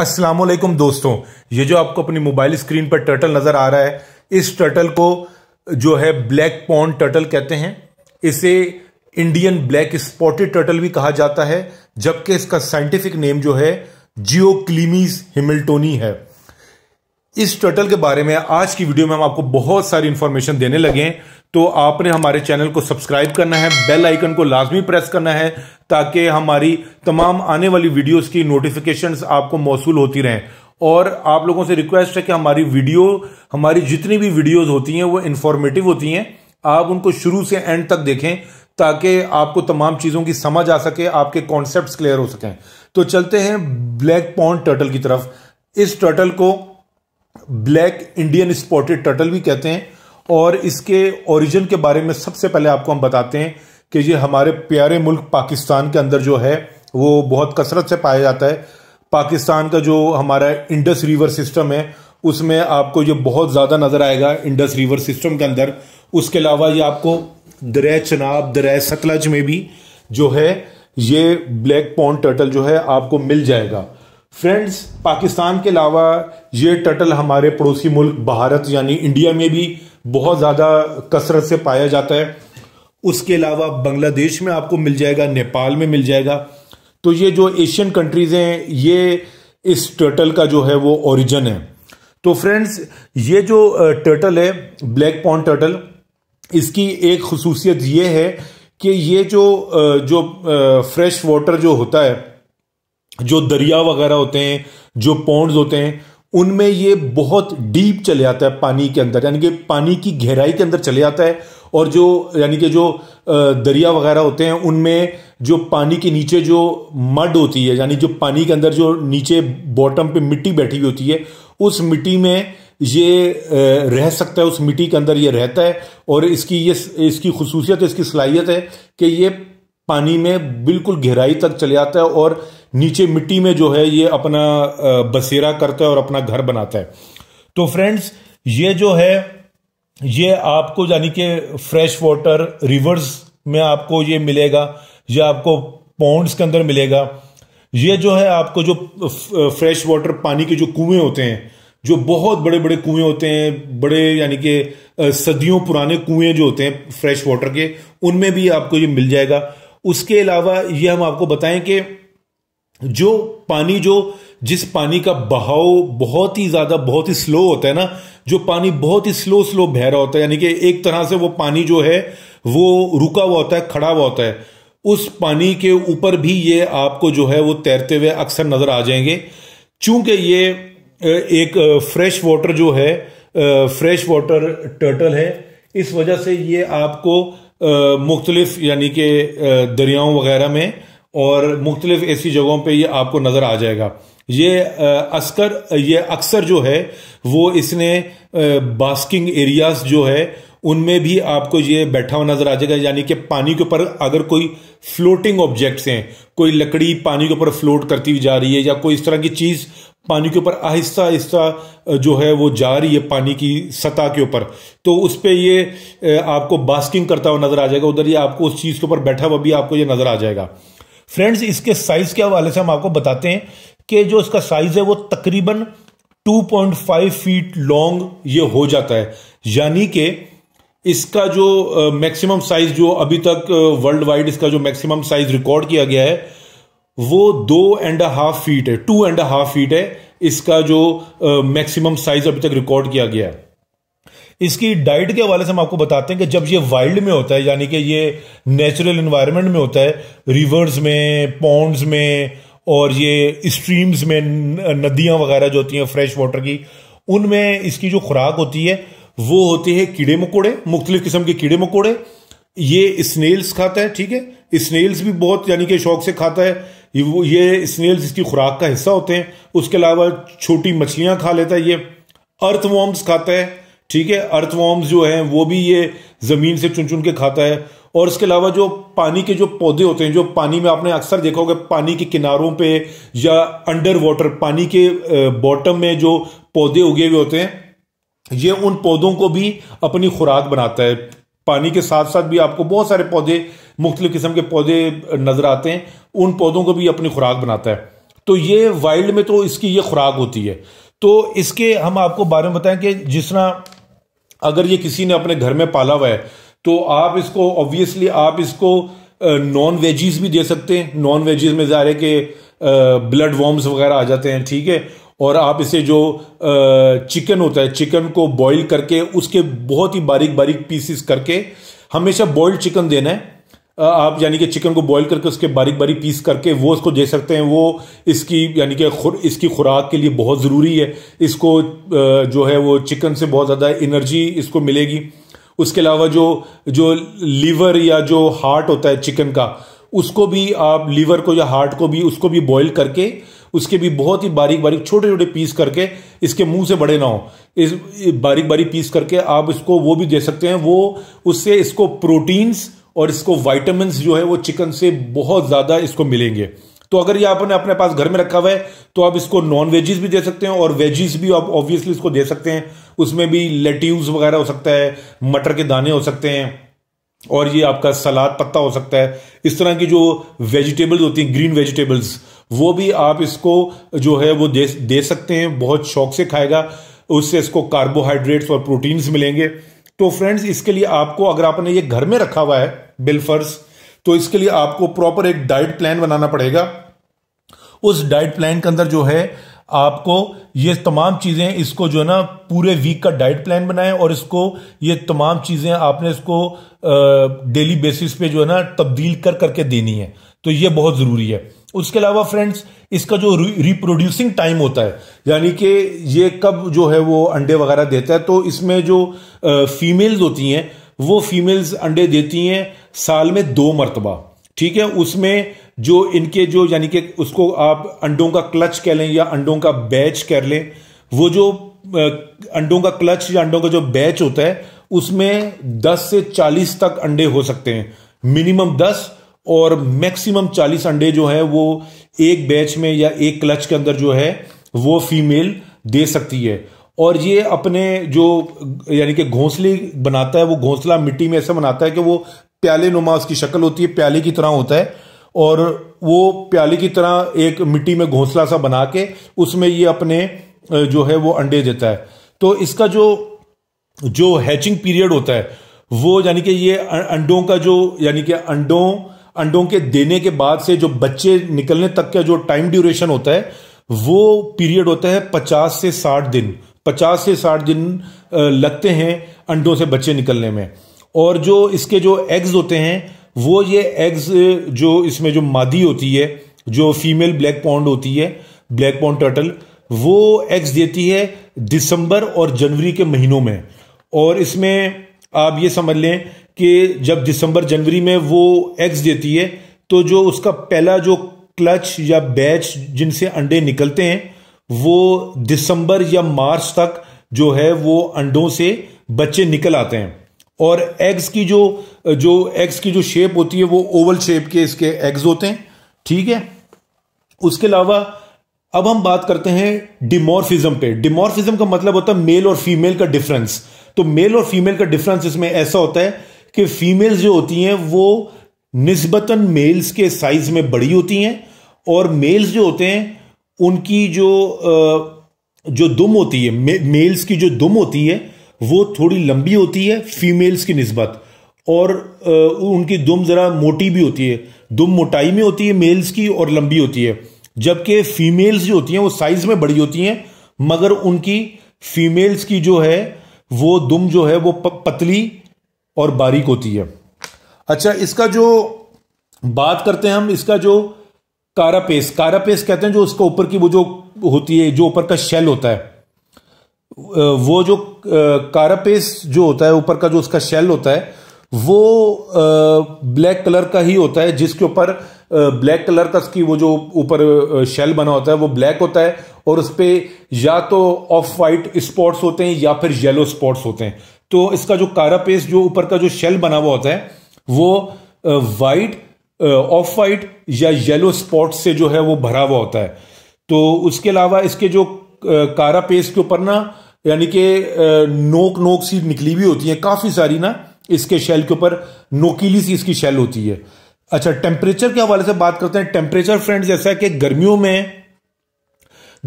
असलम दोस्तों ये जो आपको अपनी मोबाइल स्क्रीन पर टर्टल नज़र आ रहा है इस टर्टल को जो है ब्लैक पॉन टर्टल कहते हैं इसे इंडियन ब्लैक स्पॉटेड टर्टल भी कहा जाता है जबकि इसका साइंटिफिक नेम जो है जियो क्लीमीज हिमिल्टोनी है इस टर्टल के बारे में आज की वीडियो में हम आपको बहुत सारी इंफॉर्मेशन देने लगे हैं तो आपने हमारे चैनल को सब्सक्राइब करना है बेल आइकन को लाजमी प्रेस करना है ताकि हमारी तमाम आने वाली वीडियोस की नोटिफिकेशंस आपको मौसू होती रहें और आप लोगों से रिक्वेस्ट है कि हमारी वीडियो हमारी जितनी भी वीडियोस होती हैं वो इन्फॉर्मेटिव होती हैं आप उनको शुरू से एंड तक देखें ताकि आपको तमाम चीज़ों की समझ आ सके आपके कॉन्सेप्ट क्लियर हो सकें तो चलते हैं ब्लैक पॉन्ट टर्टल की तरफ इस टर्टल को ब्लैक इंडियन स्पॉटेड टर्टल भी कहते हैं और इसके ओरिजिन के बारे में सबसे पहले आपको हम बताते हैं कि ये हमारे प्यारे मुल्क पाकिस्तान के अंदर जो है वो बहुत कसरत से पाया जाता है पाकिस्तान का जो हमारा इंडस रिवर सिस्टम है उसमें आपको ये बहुत ज़्यादा नज़र आएगा इंडस रिवर सिस्टम के अंदर उसके अलावा ये आपको दर चनाब दरय सतलज में भी जो है ये ब्लैक पॉन्ड टर्टल जो है आपको मिल जाएगा फ्रेंड्स पाकिस्तान के अलावा ये टर्टल हमारे पड़ोसी मुल्क भारत यानी इंडिया में भी बहुत ज़्यादा कसरत से पाया जाता है उसके अलावा बांग्लादेश में आपको मिल जाएगा नेपाल में मिल जाएगा तो ये जो एशियन कंट्रीज़ हैं ये इस टर्टल का जो है वो ओरिजिन है तो फ्रेंड्स ये जो टर्टल है ब्लैक पॉन्ड टर्टल इसकी एक खसूसियत ये है कि ये जो जो फ्रेश वाटर जो होता है जो दरिया वगैरह होते हैं जो पॉन्ड्स होते हैं उनमें ये बहुत डीप चले जाता है पानी के अंदर यानी कि पानी की गहराई के अंदर चले जाता है और जो यानी कि जो दरिया वगैरह होते हैं उनमें जो पानी के नीचे जो मड होती है यानी जो पानी के अंदर जो नीचे बॉटम पे मिट्टी बैठी हुई होती है उस मिट्टी में ये रह सकता है उस मिट्टी के अंदर ये रहता है और इसकी ये इसकी खसूसियत इसकी सलाहियत है कि ये पानी में बिल्कुल गहराई तक चले जाता है और नीचे मिट्टी में जो है ये अपना बसेरा करता है और अपना घर बनाता है तो फ्रेंड्स ये जो है ये आपको यानी कि फ्रेश वाटर रिवर्स में आपको ये मिलेगा ये आपको पॉन्ड्स के अंदर मिलेगा ये जो है आपको जो फ्रेश वाटर पानी के जो कुएं होते हैं जो बहुत बड़े बड़े कुएं होते हैं बड़े यानी कि सदियों पुराने कुएं जो होते हैं फ्रेश वाटर के उनमें भी आपको ये मिल जाएगा उसके अलावा ये हम आपको बताएं कि जो पानी जो जिस पानी का बहाव बहुत ही ज़्यादा बहुत ही स्लो होता है ना जो पानी बहुत ही स्लो स्लो बह रहा होता है यानी कि एक तरह से वो पानी जो है वो रुका हुआ होता है खड़ा हुआ होता है उस पानी के ऊपर भी ये आपको जो है वो तैरते हुए अक्सर नज़र आ जाएंगे चूंकि ये एक फ्रेश वाटर जो है फ्रेश वाटर टर्टल है इस वजह से ये आपको मुख्तलिफ यानी कि दरियाओं वगैरह में और मुख्तलिफ ऐसी जगहों पर यह आपको नज़र आ जाएगा ये अस्कर ये अक्सर जो है वो इसने बास्किंग एरियाज जो है उनमें भी आपको ये बैठा हुआ नजर आ जाएगा यानी कि पानी के ऊपर अगर कोई फ्लोटिंग ऑब्जेक्ट्स हैं कोई लकड़ी पानी के ऊपर फ्लोट करती हुई जा रही है या कोई इस तरह की चीज़ पानी के ऊपर आहिस्ता आहिस्ता जो है वो जा रही है पानी की सतह के ऊपर तो उस पर ये आपको बास्किंग करता हुआ नज़र आ जाएगा उधर ये आपको उस चीज़ के ऊपर बैठा हुआ भी आपको ये नज़र आ जाएगा फ्रेंड्स इसके साइज के हवाले से हम आपको बताते हैं कि जो इसका साइज है वो तकरीबन 2.5 फीट लॉन्ग ये हो जाता है यानी कि इसका जो मैक्सिमम साइज जो अभी तक वर्ल्ड वाइड इसका जो मैक्सिमम साइज रिकॉर्ड किया गया है वो दो एंड हाफ फीट है टू एंड हाफ फीट है इसका जो मैक्सिमम साइज अभी तक रिकॉर्ड किया गया है इसकी डाइट के हवाले से हम आपको बताते हैं कि जब ये वाइल्ड में होता है यानी कि ये नेचुरल इन्वायरमेंट में होता है रिवर्स में पॉन्ड्स में और ये स्ट्रीम्स में नदियां वगैरह जो होती हैं फ्रेश वाटर की उनमें इसकी जो खुराक होती है वो होते हैं कीड़े मकोड़े मुख्तलिफ किस्म के कीड़े मकोड़े ये स्नेल्स खाता है ठीक है स्नेल्स भी बहुत यानी कि शौक से खाता है ये स्नेल्स इसकी खुराक का हिस्सा होते हैं उसके अलावा छोटी मछलियां खा लेता है ये अर्थ खाता है ठीक है अर्थवॉर्म्स जो हैं वो भी ये ज़मीन से चुन चुन के खाता है और इसके अलावा जो पानी के जो पौधे होते हैं जो पानी में आपने अक्सर देखा होगा पानी के किनारों पे या अंडर वाटर पानी के बॉटम में जो पौधे उगे हुए होते हैं ये उन पौधों को भी अपनी खुराक बनाता है पानी के साथ साथ भी आपको बहुत सारे पौधे मुख्तलिफ किस्म के पौधे नज़र आते हैं उन पौधों को भी अपनी खुराक बनाता है तो ये वाइल्ड में तो इसकी ये खुराक होती है तो इसके हम आपको बारे में बताएं कि जिस तरह अगर ये किसी ने अपने घर में पाला हुआ है तो आप इसको ऑब्वियसली आप इसको नॉन वेजीज भी दे सकते हैं नॉन वेजीज में ज़ाहिर है कि ब्लड वॉर्म्स वगैरह आ जाते हैं ठीक है और आप इसे जो चिकन होता है चिकन को बॉईल करके उसके बहुत ही बारीक बारीक पीसीस करके हमेशा बॉइल्ड चिकन देना है आप यानी कि चिकन को बॉईल करके उसके बारीक बारीक पीस करके वो उसको दे सकते हैं वो इसकी यानी कि खुर, इसकी खुराक के लिए बहुत ज़रूरी है इसको जो है वो चिकन से बहुत ज़्यादा एनर्जी इसको मिलेगी उसके अलावा जो जो लीवर या जो हार्ट होता है चिकन का उसको भी आप लीवर को या हार्ट को भी उसको भी बॉईल करके उसके भी बहुत ही बारीक बारीक छोटे छोटे पीस करके इसके मुंह से बड़े ना हो इस बारीक बारीक पीस करके आप इसको वो भी दे सकते हैं वो उससे इसको प्रोटीन्स और इसको वाइटामिन जो है वो चिकन से बहुत ज़्यादा इसको मिलेंगे तो अगर ये आपने अपने पास घर में रखा हुआ है तो आप इसको नॉन वेजीज भी दे सकते हैं और वेजीज भी आप ऑब्वियसली इसको दे सकते हैं उसमें भी लेट्यूज वगैरह हो सकता है मटर के दाने हो सकते हैं और ये आपका सलाद पत्ता हो सकता है इस तरह की जो वेजिटेबल्स होती हैं ग्रीन वेजिटेबल्स वो भी आप इसको जो है वो दे दे सकते हैं बहुत शौक से खाएगा उससे इसको कार्बोहाइड्रेट्स और प्रोटीन्स मिलेंगे तो फ्रेंड्स इसके लिए आपको अगर आपने ये घर में रखा हुआ है बिलफर्स तो इसके लिए आपको प्रॉपर एक डाइट प्लान बनाना पड़ेगा उस डाइट प्लान के अंदर जो है आपको ये तमाम चीज़ें इसको जो है ना पूरे वीक का डाइट प्लान बनाएं और इसको ये तमाम चीज़ें आपने इसको डेली बेसिस पे जो है ना तब्दील कर करके देनी है तो ये बहुत ज़रूरी है उसके अलावा फ्रेंड्स इसका जो रिप्रोड्यूसिंग टाइम होता है यानी कि ये कब जो है वो अंडे वगैरह देता है तो इसमें जो फीमेल्स होती हैं वो फीमेल्स अंडे देती हैं साल में दो मरतबा ठीक है उसमें जो इनके जो यानी कि उसको आप अंडों का क्लच कह लें या अंडों का बैच कर लें वो जो अंडों का क्लच या अंडों का जो बैच होता है उसमें 10 से 40 तक अंडे हो सकते हैं मिनिमम 10 और मैक्सिमम चालीस अंडे जो है वो एक बैच में या एक क्लच के अंदर जो है वो फीमेल दे सकती है और ये अपने जो यानी कि घोंसले बनाता है वो घोंसला मिट्टी में ऐसा बनाता है कि वो प्याले नुमा उसकी शक्ल होती है प्याले की तरह होता है और वो प्याले की तरह एक मिट्टी में घोंसला सा बना के उसमें ये अपने जो है वो अंडे देता है तो इसका जो जो हैचिंग पीरियड होता है वो यानी कि ये अंडों का जो यानी कि अंडों अंडों के देने के बाद से जो बच्चे निकलने तक का जो टाइम ड्यूरेशन होता है वो पीरियड होता है पचास से साठ दिन पचास से साठ दिन लगते हैं अंडों से बच्चे निकलने में और जो इसके जो एग्ज होते हैं वो ये एग्ज जो इसमें जो मादी होती है जो फीमेल ब्लैक पॉन्ड होती है ब्लैक पॉन्ड टर्टल वो एग्स देती है दिसंबर और जनवरी के महीनों में और इसमें आप ये समझ लें कि जब दिसंबर जनवरी में वो एग्स देती है तो जो उसका पहला जो क्लच या बैच जिनसे अंडे निकलते हैं वो दिसंबर या मार्च तक जो है वो अंडों से बच्चे निकल आते हैं और एग्स की जो जो एग्स की जो शेप होती है वो ओवल शेप के इसके एग्स होते हैं ठीक है उसके अलावा अब हम बात करते हैं डिमोर्फिज्म पे डिमोर्फिज्म का मतलब होता है मेल और फीमेल का डिफरेंस तो मेल और फीमेल का डिफरेंस इसमें ऐसा होता है कि फीमेल्स जो होती हैं वो नस्बता मेल्स के साइज में बड़ी होती हैं और मेल्स जो होते हैं उनकी जो जो दुम होती है मे, मेल्स की जो दुम होती है वो थोड़ी लंबी होती है फीमेल्स की नस्बत और उनकी दुम ज़रा मोटी भी होती है दुम मोटाई में होती है मेल्स की और लंबी होती है जबकि फीमेल्स जो होती हैं वो साइज में बड़ी होती हैं मगर उनकी फीमेल्स की जो है वो दुम जो है वो पतली और बारीक होती है अच्छा इसका जो बात करते हैं हम इसका जो कारापेस कारापेस कहते हैं जो उसका ऊपर की वो जो होती है जो ऊपर का शेल होता है वो जो कारापेस जो होता है ऊपर का जो उसका शेल होता है वो ब्लैक कलर का ही होता है जिसके ऊपर ब्लैक कलर का उसकी वो जो ऊपर शेल बना होता है वो ब्लैक होता है और उस पर या तो ऑफ वाइट स्पॉट्स होते हैं या फिर येलो स्पॉट्स होते हैं तो इसका जो कारा जो ऊपर का जो शेल बना हुआ होता है वो वाइट ऑफ वाइट या येलो स्पॉट से जो है वो भरा हुआ होता है तो उसके अलावा इसके जो कारा पेस्ट के ऊपर ना यानी कि नोक नोक सी निकली हुई होती है काफ़ी सारी ना इसके शेल के ऊपर नोकीली सी इसकी शेल होती है अच्छा टेम्परेचर के हवाले से बात करते हैं टेम्परेचर फ्रेंड जैसा कि गर्मियों में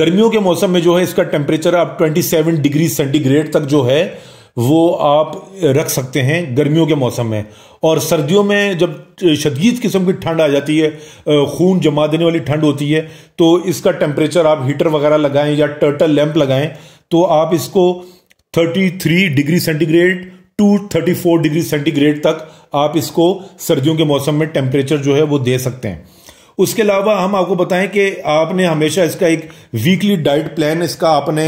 गर्मियों के मौसम में जो है इसका टेम्परेचर आप 27 डिग्री सेंटीग्रेड तक जो है वो आप रख सकते हैं गर्मियों के मौसम में और सर्दियों में जब शदीद किस्म की ठंड आ जाती है खून जमा देने वाली ठंड होती है तो इसका टेम्परेचर आप हीटर वगैरह लगाएं या टर्टल लैंप लगाएं तो आप इसको 33 degree centigrade to 34 degree centigrade तक आप इसको सर्दियों के मौसम में टेम्परेचर जो है वो दे सकते हैं उसके अलावा हम आपको बताएं कि आपने हमेशा इसका एक वीकली डाइट प्लान इसका आपने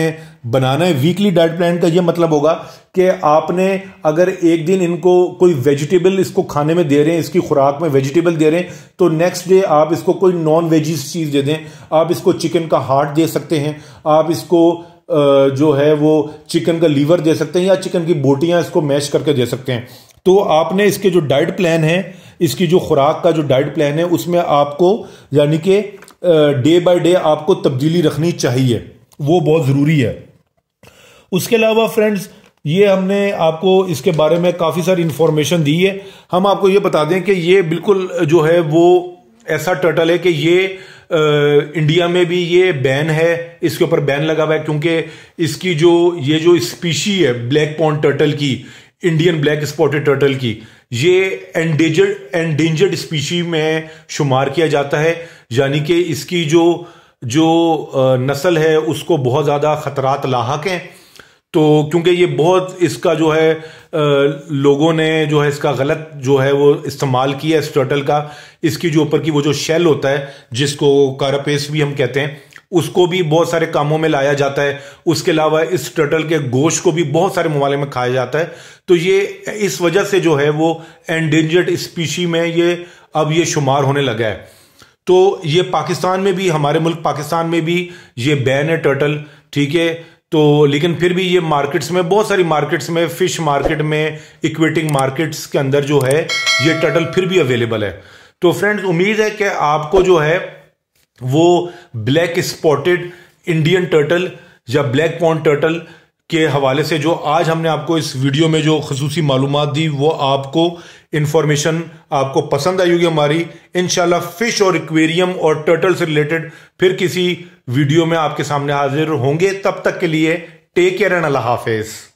बनाना है वीकली डाइट प्लान का यह मतलब होगा कि आपने अगर एक दिन इनको कोई वेजिटेबल इसको खाने में दे रहे हैं इसकी खुराक में वेजिटेबल दे रहे हैं तो नेक्स्ट डे आप इसको कोई नॉन वेजिस चीज़ दे दें आप इसको चिकन का हार्ट दे सकते हैं आप इसको जो है वो चिकन का लीवर दे सकते हैं या चिकन की बोटियां इसको मैश करके दे सकते हैं तो आपने इसके जो डाइट प्लान है इसकी जो खुराक का जो डाइट प्लान है उसमें आपको यानी कि डे बाय डे आपको तब्दीली रखनी चाहिए वो बहुत ज़रूरी है उसके अलावा फ्रेंड्स ये हमने आपको इसके बारे में काफ़ी सारी इन्फॉर्मेशन दी है हम आपको ये बता दें कि ये बिल्कुल जो है वो ऐसा टर्टल है कि ये आ, इंडिया में भी ये बैन है इसके ऊपर बैन लगा हुआ है क्योंकि इसकी जो ये जो स्पीशी है ब्लैक पॉन्ड टर्टल की इंडियन ब्लैक स्पॉटेड टर्टल की ये एंडेजर्ड एंडेंजर्ड स्पीशी में शुमार किया जाता है यानी कि इसकी जो जो नस्ल है उसको बहुत ज़्यादा ख़तरात लाक हैं तो क्योंकि ये बहुत इसका जो है लोगों ने जो है इसका गलत जो है वो इस्तेमाल किया इस टर्टल का इसकी जो ऊपर की वो जो शेल होता है जिसको कारापेस भी हम कहते हैं उसको भी बहुत सारे कामों में लाया जाता है उसके अलावा इस टर्टल के गोश्त को भी बहुत सारे मामले में खाया जाता है तो ये इस वजह से जो है वो एंडेंजर्ड स्पीशी में ये अब ये शुमार होने लगा है तो ये पाकिस्तान में भी हमारे मुल्क पाकिस्तान में भी ये बैन है टर्टल ठीक है तो लेकिन फिर भी ये मार्केट्स में बहुत सारी मार्केट्स में फिश मार्केट में इक्वेटिंग मार्केट्स के अंदर जो है ये टर्टल फिर भी अवेलेबल है तो फ्रेंड्स उम्मीद है कि आपको जो है वो ब्लैक स्पॉटेड इंडियन टर्टल या ब्लैक पॉन्ड टर्टल के हवाले से जो आज हमने आपको इस वीडियो में जो खसूसी मालूम दी वो आपको इन्फॉर्मेशन आपको पसंद आई होगी हमारी इन फिश और एक्वेरियम और टर्टल से रिलेटेड फिर किसी वीडियो में आपके सामने हाजिर होंगे तब तक के लिए टेक केयर एंड अल्लाह हाफिज़